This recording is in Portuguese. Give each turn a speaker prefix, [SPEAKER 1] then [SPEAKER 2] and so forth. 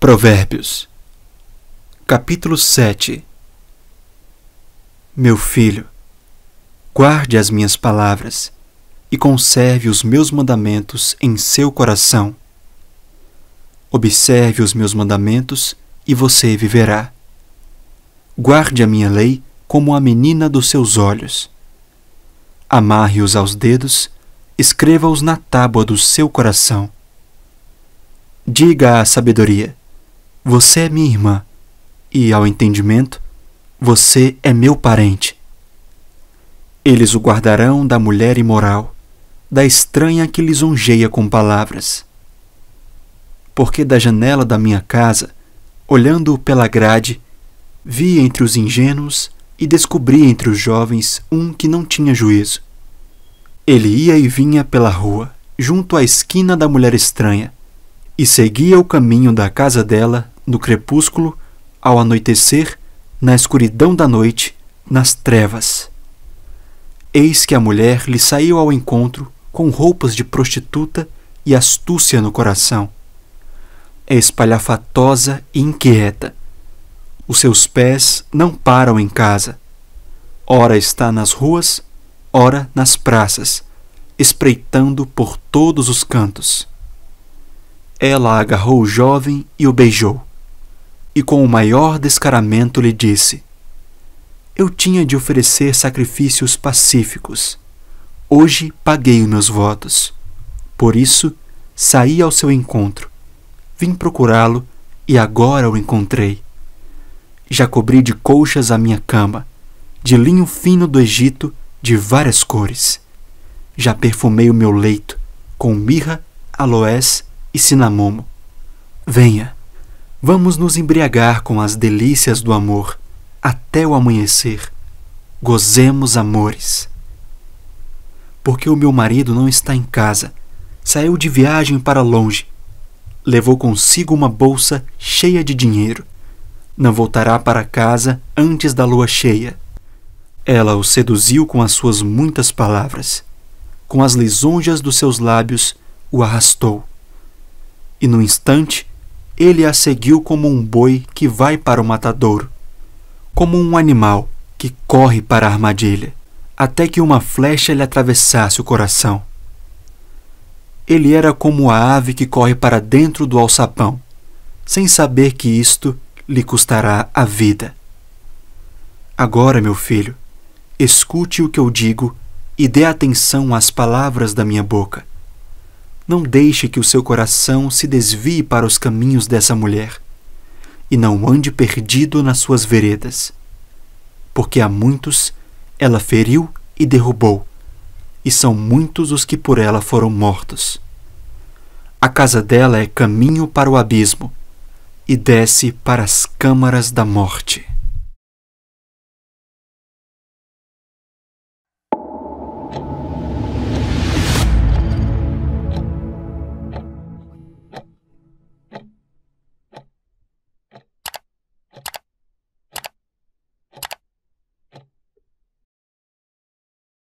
[SPEAKER 1] Provérbios, capítulo 7 Meu filho, guarde as minhas palavras e conserve os meus mandamentos em seu coração. Observe os meus mandamentos e você viverá. Guarde a minha lei como a menina dos seus olhos. Amarre-os aos dedos, escreva-os na tábua do seu coração. Diga à sabedoria você é minha irmã, e ao entendimento, você é meu parente. Eles o guardarão da mulher imoral, da estranha que lisonjeia com palavras. Porque da janela da minha casa, olhando pela grade, vi entre os ingênuos e descobri entre os jovens um que não tinha juízo. Ele ia e vinha pela rua, junto à esquina da mulher estranha, e seguia o caminho da casa dela no crepúsculo, ao anoitecer, na escuridão da noite, nas trevas. Eis que a mulher lhe saiu ao encontro com roupas de prostituta e astúcia no coração. É espalhafatosa e inquieta. Os seus pés não param em casa. Ora está nas ruas, ora nas praças, espreitando por todos os cantos. Ela agarrou o jovem e o beijou e com o maior descaramento lhe disse: Eu tinha de oferecer sacrifícios pacíficos. Hoje paguei os meus votos. Por isso, saí ao seu encontro. Vim procurá-lo e agora o encontrei. Já cobri de colchas a minha cama, de linho fino do Egito de várias cores. Já perfumei o meu leito com mirra, aloés e cinamomo. Venha Vamos nos embriagar com as delícias do amor até o amanhecer. Gozemos amores. Porque o meu marido não está em casa. Saiu de viagem para longe. Levou consigo uma bolsa cheia de dinheiro. Não voltará para casa antes da lua cheia. Ela o seduziu com as suas muitas palavras. Com as lisonjas dos seus lábios, o arrastou. E no instante, ele a seguiu como um boi que vai para o matadouro, como um animal que corre para a armadilha, até que uma flecha lhe atravessasse o coração. Ele era como a ave que corre para dentro do alçapão, sem saber que isto lhe custará a vida. Agora, meu filho, escute o que eu digo e dê atenção às palavras da minha boca. Não deixe que o seu coração se desvie para os caminhos dessa mulher, e não ande perdido nas suas veredas, porque a muitos ela feriu e derrubou, e são muitos os que por ela foram mortos. A casa dela é caminho para o abismo e desce para as câmaras da morte.